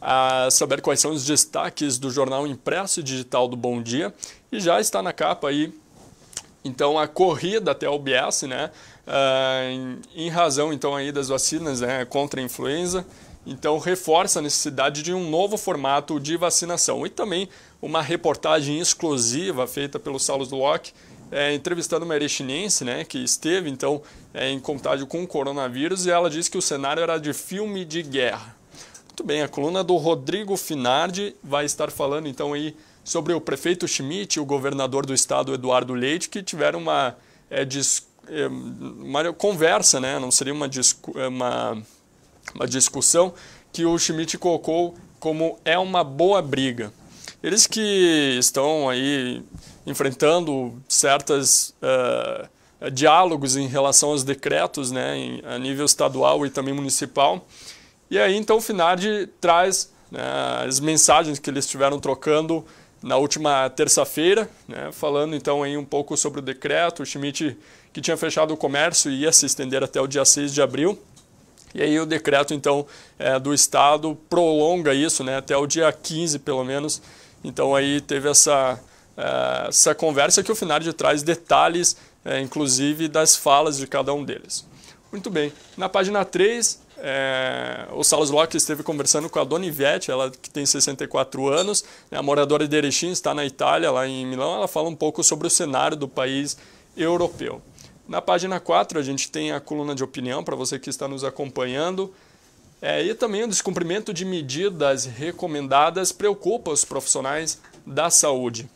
a saber quais são os destaques do jornal impresso e digital do Bom Dia e já está na capa aí. Então a corrida até a UBS, né, uh, em, em, razão então aí das vacinas né, contra a influenza, então reforça a necessidade de um novo formato de vacinação e também uma reportagem exclusiva feita pelo Salos Locke é, entrevistando uma erechinense, né, que esteve então é, em contágio com o coronavírus e ela disse que o cenário era de filme de guerra. Muito bem, a coluna do Rodrigo Finardi vai estar falando então aí sobre o prefeito Schmidt e o governador do estado Eduardo Leite, que tiveram uma, é, dis, é, uma conversa, né? não seria uma, discu é, uma, uma discussão, que o Schmidt colocou como é uma boa briga. Eles que estão aí enfrentando certas uh, diálogos em relação aos decretos né, em, a nível estadual e também municipal, e aí então o Finardi traz né, as mensagens que eles estiveram trocando na última terça-feira, né, falando então aí um pouco sobre o decreto, o Schmidt que tinha fechado o comércio e ia se estender até o dia 6 de abril. E aí o decreto então é, do Estado prolonga isso né, até o dia 15 pelo menos. Então aí teve essa, é, essa conversa que o Finardi traz detalhes, é, inclusive das falas de cada um deles. Muito bem, na página 3 é, o Salas Locke esteve conversando com a Dona Ivete, ela que tem 64 anos, né, moradora de Erechim, está na Itália, lá em Milão. Ela fala um pouco sobre o cenário do país europeu. Na página 4, a gente tem a coluna de opinião para você que está nos acompanhando. É, e também o descumprimento de medidas recomendadas preocupa os profissionais da saúde.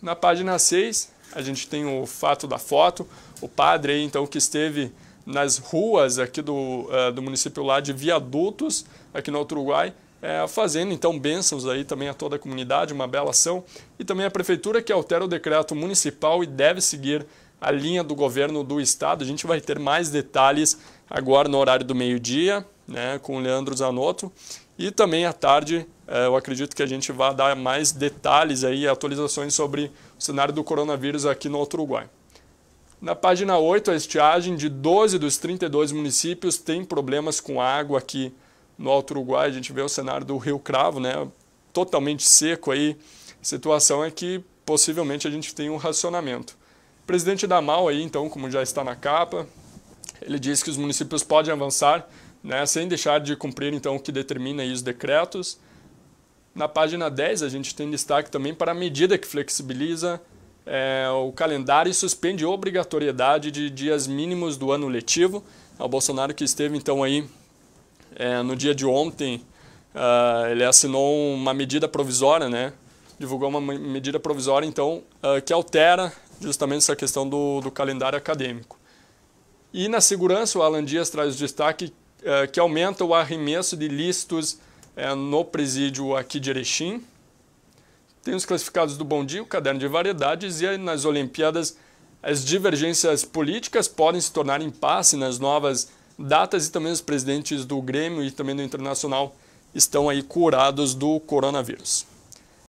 Na página 6, a gente tem o fato da foto, o padre então que esteve nas ruas aqui do, uh, do município lá de viadutos, aqui no Uruguai, é, fazendo então bênçãos aí também a toda a comunidade, uma bela ação, e também a prefeitura que altera o decreto municipal e deve seguir a linha do governo do estado. A gente vai ter mais detalhes agora no horário do meio-dia, né, com o Leandro Zanotto, e também à tarde é, eu acredito que a gente vai dar mais detalhes aí, atualizações sobre o cenário do coronavírus aqui no Uruguai. Na página 8, a estiagem de 12 dos 32 municípios tem problemas com água aqui no Alto Uruguai. A gente vê o cenário do Rio Cravo, né? totalmente seco aí. A situação é que possivelmente a gente tem um racionamento. O presidente da MAL aí, então, como já está na capa, ele diz que os municípios podem avançar, né, sem deixar de cumprir então o que determina aí os decretos. Na página 10, a gente tem destaque também para a medida que flexibiliza é, o calendário suspende obrigatoriedade de dias mínimos do ano letivo. É o Bolsonaro que esteve então aí é, no dia de ontem, uh, ele assinou uma medida provisória, né? Divulgou uma medida provisória então uh, que altera justamente essa questão do, do calendário acadêmico. E na segurança, o Alan Dias traz o destaque uh, que aumenta o arremesso de listos eh, no presídio aqui de Erechim. Tem os classificados do Bom Dia, o caderno de variedades e nas Olimpíadas as divergências políticas podem se tornar impasse nas novas datas e também os presidentes do Grêmio e também do Internacional estão aí curados do coronavírus.